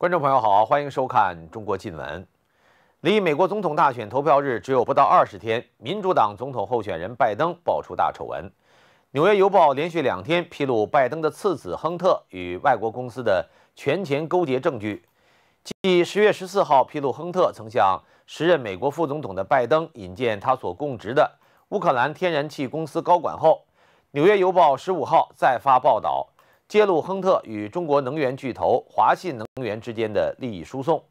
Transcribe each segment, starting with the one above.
观众朋友好，欢迎收看《中国新闻》。离美国总统大选投票日只有不到二十天，民主党总统候选人拜登爆出大丑闻。《纽约邮报》连续两天披露拜登的次子亨特与外国公司的权钱勾结证据。继十月十四号披露亨特曾向时任美国副总统的拜登引荐他所供职的乌克兰天然气公司高管后，《纽约邮报》十五号再发报道。揭露亨特与中国能源巨头华信能源之间的利益输送。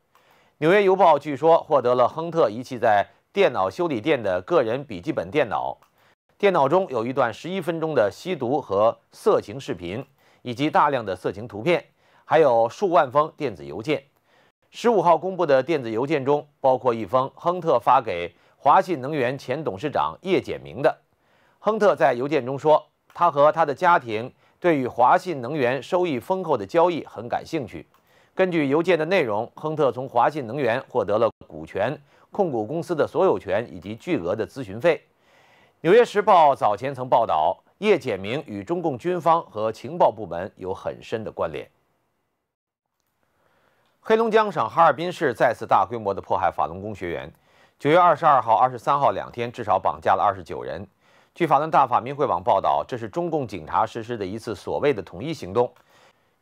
纽约邮报据说获得了亨特遗弃在电脑修理店的个人笔记本电脑，电脑中有一段十一分钟的吸毒和色情视频，以及大量的色情图片，还有数万封电子邮件。十五号公布的电子邮件中包括一封亨特发给华信能源前董事长叶简明的。亨特在邮件中说，他和他的家庭。对于华信能源收益丰厚的交易很感兴趣。根据邮件的内容，亨特从华信能源获得了股权、控股公司的所有权以及巨额的咨询费。《纽约时报》早前曾报道，叶简明与中共军方和情报部门有很深的关联。黑龙江省哈尔滨市再次大规模的迫害法轮功学员。九月二十二号、二十三号两天，至少绑架了二十九人。据法轮大法民会网报道，这是中共警察实施的一次所谓的统一行动，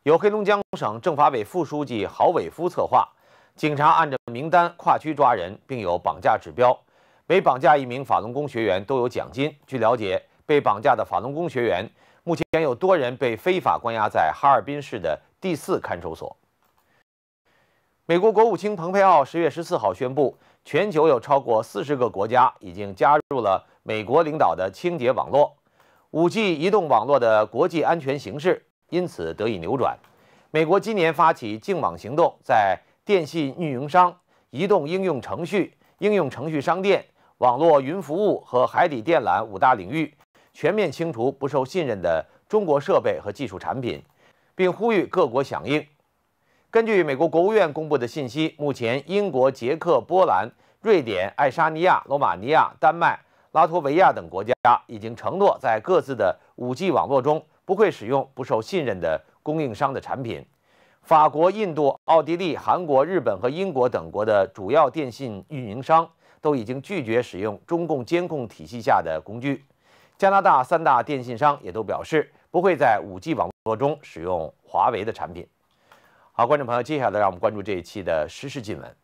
由黑龙江省政法委副书记郝伟夫策划，警察按照名单跨区抓人，并有绑架指标，每绑架一名法轮功学员都有奖金。据了解，被绑架的法轮功学员目前有多人被非法关押在哈尔滨市的第四看守所。美国国务卿蓬佩奥十月十四号宣布，全球有超过四十个国家已经加入了美国领导的清洁网络，五 G 移动网络的国际安全形势因此得以扭转。美国今年发起净网行动，在电信运营商、移动应用程序、应用程序商店、网络云服务和海底电缆五大领域全面清除不受信任的中国设备和技术产品，并呼吁各国响应。根据美国国务院公布的信息，目前英国、捷克、波兰、瑞典、爱沙尼亚、罗马尼亚、丹麦、拉脱维亚等国家已经承诺在各自的 5G 网络中不会使用不受信任的供应商的产品。法国、印度、奥地利、韩国、日本和英国等国的主要电信运营商都已经拒绝使用中共监控体系下的工具。加拿大三大电信商也都表示不会在 5G 网络中使用华为的产品。好，观众朋友，接下来让我们关注这一期的时事新闻。